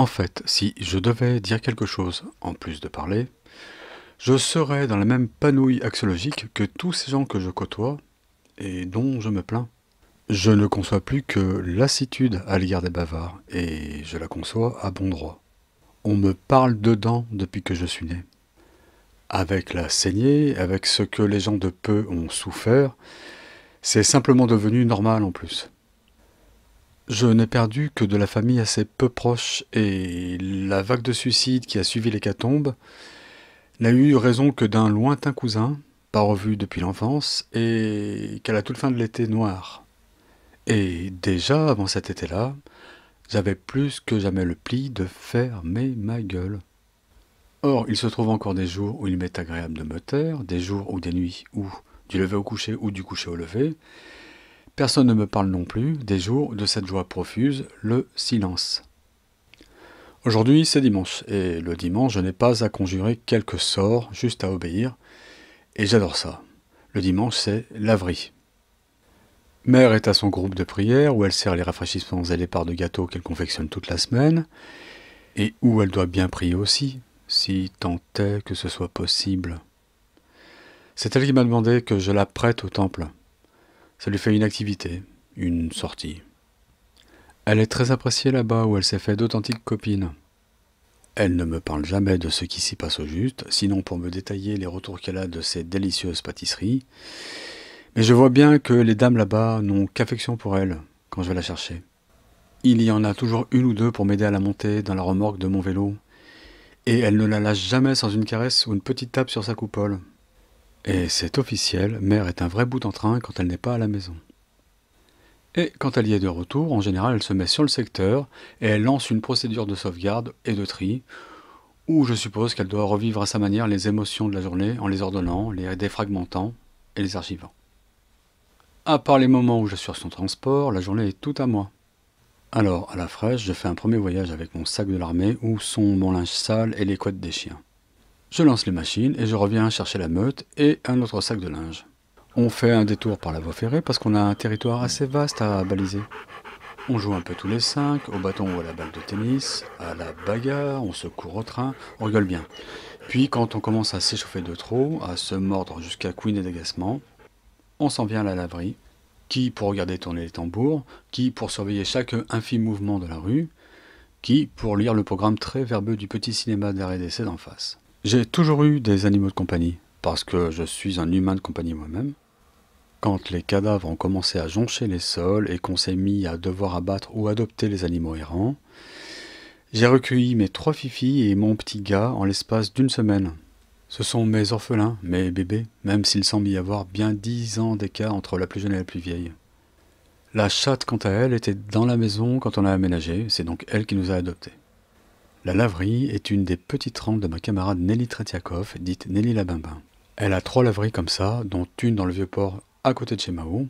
En fait, si je devais dire quelque chose en plus de parler, je serais dans la même panouille axiologique que tous ces gens que je côtoie et dont je me plains. Je ne conçois plus que lassitude à l'égard des bavards, et je la conçois à bon droit. On me parle dedans depuis que je suis né. Avec la saignée, avec ce que les gens de peu ont souffert, c'est simplement devenu normal en plus. Je n'ai perdu que de la famille assez peu proche et la vague de suicide qui a suivi l'hécatombe n'a eu raison que d'un lointain cousin, pas revu depuis l'enfance, et qu'à la toute fin de l'été noir. Et déjà, avant cet été-là, j'avais plus que jamais le pli de fermer ma gueule. Or, il se trouve encore des jours où il m'est agréable de me taire, des jours ou des nuits où, du lever au coucher ou du coucher au lever, Personne ne me parle non plus des jours de cette joie profuse, le silence. Aujourd'hui, c'est dimanche, et le dimanche, je n'ai pas à conjurer quelque sort, juste à obéir, et j'adore ça. Le dimanche, c'est l'avri. Mère est à son groupe de prière, où elle sert les rafraîchissements et les parts de gâteaux qu'elle confectionne toute la semaine, et où elle doit bien prier aussi, si tant est que ce soit possible. C'est elle qui m'a demandé que je la prête au temple. Ça lui fait une activité, une sortie. Elle est très appréciée là-bas où elle s'est fait d'authentiques copines. Elle ne me parle jamais de ce qui s'y passe au juste, sinon pour me détailler les retours qu'elle a de ces délicieuses pâtisseries. Mais je vois bien que les dames là-bas n'ont qu'affection pour elle quand je vais la chercher. Il y en a toujours une ou deux pour m'aider à la monter dans la remorque de mon vélo, et elle ne la lâche jamais sans une caresse ou une petite tape sur sa coupole. Et c'est officiel, mère est un vrai bout en train quand elle n'est pas à la maison. Et quand elle y est de retour, en général, elle se met sur le secteur et elle lance une procédure de sauvegarde et de tri, où je suppose qu'elle doit revivre à sa manière les émotions de la journée en les ordonnant, les défragmentant et les archivant. À part les moments où je suis sur son transport, la journée est toute à moi. Alors, à la fraîche, je fais un premier voyage avec mon sac de l'armée où sont mon linge sale et les couettes des chiens. Je lance les machines et je reviens chercher la meute et un autre sac de linge. On fait un détour par la voie ferrée parce qu'on a un territoire assez vaste à baliser. On joue un peu tous les cinq, au bâton ou à la balle de tennis, à la bagarre, on se court au train, on rigole bien. Puis quand on commence à s'échauffer de trop, à se mordre jusqu'à couiner d'agacement, on s'en vient à la laverie. Qui pour regarder tourner les tambours, qui pour surveiller chaque infime mouvement de la rue, qui pour lire le programme très verbeux du petit cinéma d'arrêt d'essai d'en face. J'ai toujours eu des animaux de compagnie, parce que je suis un humain de compagnie moi-même. Quand les cadavres ont commencé à joncher les sols et qu'on s'est mis à devoir abattre ou adopter les animaux errants, j'ai recueilli mes trois fifilles et mon petit gars en l'espace d'une semaine. Ce sont mes orphelins, mes bébés, même s'il semble y avoir bien dix ans d'écart entre la plus jeune et la plus vieille. La chatte, quant à elle, était dans la maison quand on a aménagé, c'est donc elle qui nous a adoptés. La laverie est une des petites rentes de ma camarade Nelly Tretiakov, dite Nelly Labimbin. Elle a trois laveries comme ça, dont une dans le Vieux-Port à côté de chez Mao,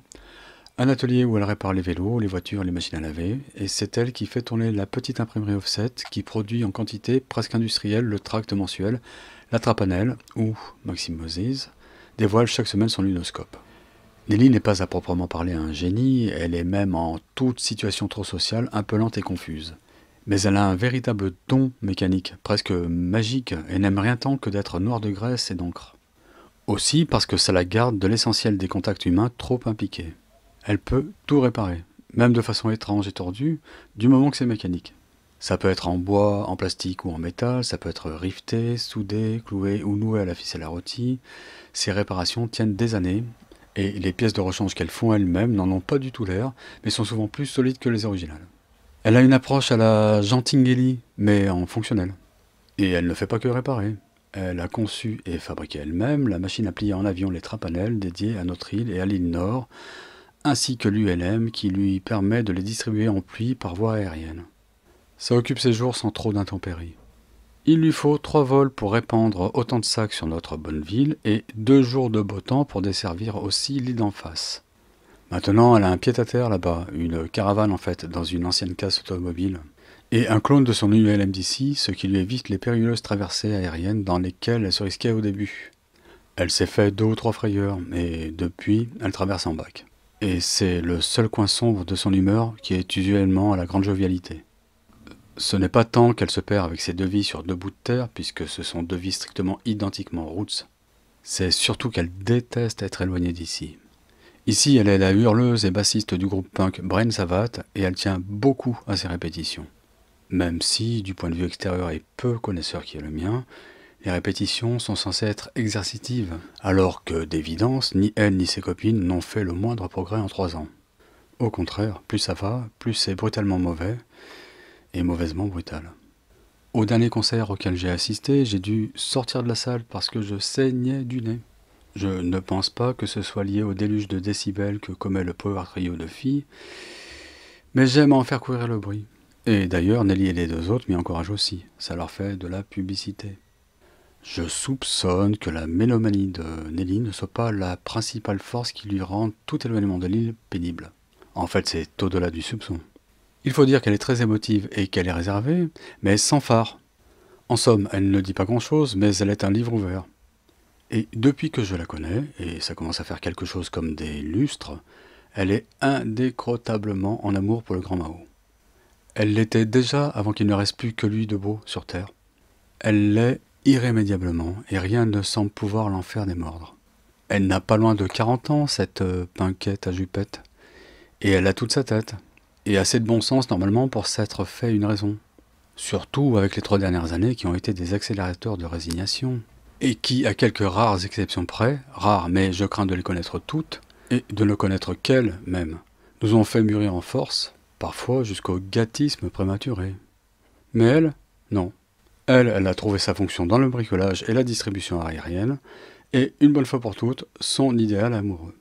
un atelier où elle répare les vélos, les voitures, les machines à laver, et c'est elle qui fait tourner la petite imprimerie offset qui produit en quantité presque industrielle le tract mensuel, la trapanelle, ou Maxime Moses, dévoile chaque semaine son lunoscope. Nelly n'est pas à proprement parler un génie, elle est même en toute situation trop sociale, un peu lente et confuse. Mais elle a un véritable don mécanique, presque magique, et n'aime rien tant que d'être noire de graisse et d'encre. Aussi parce que ça la garde de l'essentiel des contacts humains trop impliqués. Elle peut tout réparer, même de façon étrange et tordue, du moment que c'est mécanique. Ça peut être en bois, en plastique ou en métal, ça peut être rifté, soudé, cloué ou noué à la ficelle à rôti. Ces réparations tiennent des années, et les pièces de rechange qu'elles font elles-mêmes n'en ont pas du tout l'air, mais sont souvent plus solides que les originales. Elle a une approche à la Gentingelli, mais en fonctionnel. Et elle ne fait pas que réparer. Elle a conçu et fabriqué elle-même la machine à plier en avion les trapanels dédiées à notre île et à l'île Nord, ainsi que l'ULM qui lui permet de les distribuer en pluie par voie aérienne. Ça occupe ses jours sans trop d'intempéries. Il lui faut trois vols pour répandre autant de sacs sur notre bonne ville et deux jours de beau temps pour desservir aussi l'île d'en face. Maintenant, elle a un pied-à-terre là-bas, une caravane en fait, dans une ancienne casse automobile, et un clone de son ULM d'ici, ce qui lui évite les périlleuses traversées aériennes dans lesquelles elle se risquait au début. Elle s'est fait deux ou trois frayeurs, et depuis, elle traverse en bac. Et c'est le seul coin sombre de son humeur qui est usuellement à la grande jovialité. Ce n'est pas tant qu'elle se perd avec ses deux vies sur deux bouts de terre, puisque ce sont deux vies strictement identiquement roots. C'est surtout qu'elle déteste être éloignée d'ici. Ici, elle est la hurleuse et bassiste du groupe punk Brain Savat et elle tient beaucoup à ses répétitions. Même si, du point de vue extérieur et peu connaisseur qui est le mien, les répétitions sont censées être exercitives, alors que, d'évidence, ni elle ni ses copines n'ont fait le moindre progrès en trois ans. Au contraire, plus ça va, plus c'est brutalement mauvais, et mauvaisement brutal. Au dernier concert auquel j'ai assisté, j'ai dû sortir de la salle parce que je saignais du nez. Je ne pense pas que ce soit lié au déluge de décibels que commet le pauvre trio de filles, mais j'aime en faire courir le bruit. Et d'ailleurs, Nelly et les deux autres m'y encouragent aussi, ça leur fait de la publicité. Je soupçonne que la mélomanie de Nelly ne soit pas la principale force qui lui rend tout éloignement de l'île pénible. En fait, c'est au-delà du soupçon. Il faut dire qu'elle est très émotive et qu'elle est réservée, mais sans phare. En somme, elle ne dit pas grand-chose, mais elle est un livre ouvert. Et depuis que je la connais, et ça commence à faire quelque chose comme des lustres, elle est indécrotablement en amour pour le grand Mao. Elle l'était déjà avant qu'il ne reste plus que lui de beau sur Terre. Elle l'est irrémédiablement, et rien ne semble pouvoir l'en faire démordre. Elle n'a pas loin de 40 ans, cette euh, pinquette à jupette, et elle a toute sa tête, et assez de bon sens normalement pour s'être fait une raison. Surtout avec les trois dernières années qui ont été des accélérateurs de résignation, et qui, à quelques rares exceptions près, rares mais je crains de les connaître toutes, et de ne connaître qu'elles même, nous ont fait mûrir en force, parfois jusqu'au gâtisme prématuré. Mais elle, non. Elle, elle a trouvé sa fonction dans le bricolage et la distribution aérienne, et une bonne fois pour toutes, son idéal amoureux.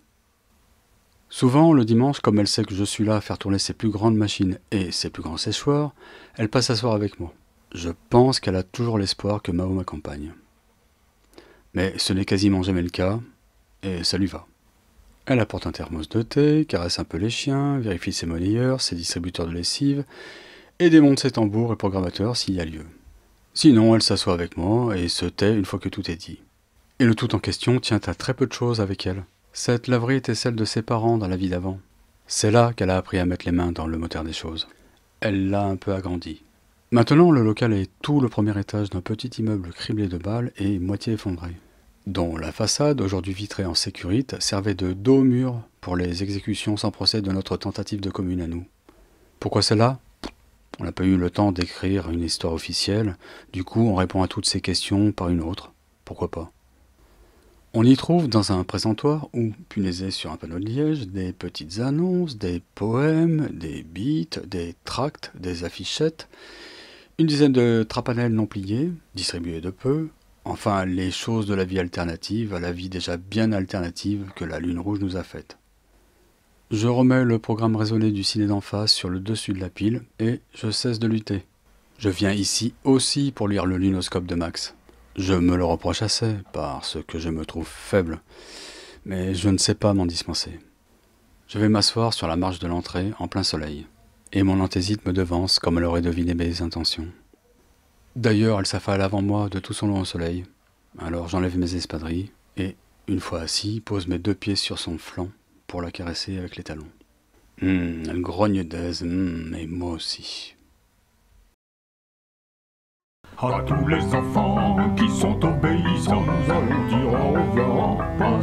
Souvent, le dimanche, comme elle sait que je suis là à faire tourner ses plus grandes machines et ses plus grands séchoirs, elle passe à avec moi. Je pense qu'elle a toujours l'espoir que Mao m'accompagne mais ce n'est quasiment jamais le cas, et ça lui va. Elle apporte un thermos de thé, caresse un peu les chiens, vérifie ses monnayeurs, ses distributeurs de lessive, et démonte ses tambours et programmateurs s'il y a lieu. Sinon, elle s'assoit avec moi et se tait une fois que tout est dit. Et le tout en question tient à très peu de choses avec elle. Cette laverie était celle de ses parents dans la vie d'avant. C'est là qu'elle a appris à mettre les mains dans le moteur des choses. Elle l'a un peu agrandie. Maintenant, le local est tout le premier étage d'un petit immeuble criblé de balles et moitié effondré, dont la façade, aujourd'hui vitrée en sécurité, servait de dos mur pour les exécutions sans procès de notre tentative de commune à nous. Pourquoi celle-là On n'a pas eu le temps d'écrire une histoire officielle, du coup on répond à toutes ces questions par une autre. Pourquoi pas on y trouve dans un présentoir où, punaisé sur un panneau de liège, des petites annonces, des poèmes, des bits, des tracts, des affichettes, une dizaine de trapanelles non pliés, distribués de peu. Enfin, les choses de la vie alternative à la vie déjà bien alternative que la Lune Rouge nous a faite. Je remets le programme raisonné du ciné d'en face sur le dessus de la pile et je cesse de lutter. Je viens ici aussi pour lire le lunoscope de Max. Je me le reproche assez parce que je me trouve faible, mais je ne sais pas m'en dispenser. Je vais m'asseoir sur la marche de l'entrée en plein soleil et mon anthésite me devance comme elle aurait deviné mes intentions. D'ailleurs, elle s'affale avant moi de tout son long au soleil. Alors j'enlève mes espadrilles et, une fois assis, pose mes deux pieds sur son flanc pour la caresser avec les talons. Hum, elle grogne d'aise, mais hum, et moi aussi. À tous les enfants qui sont obéissants, nous allons dire au revoir.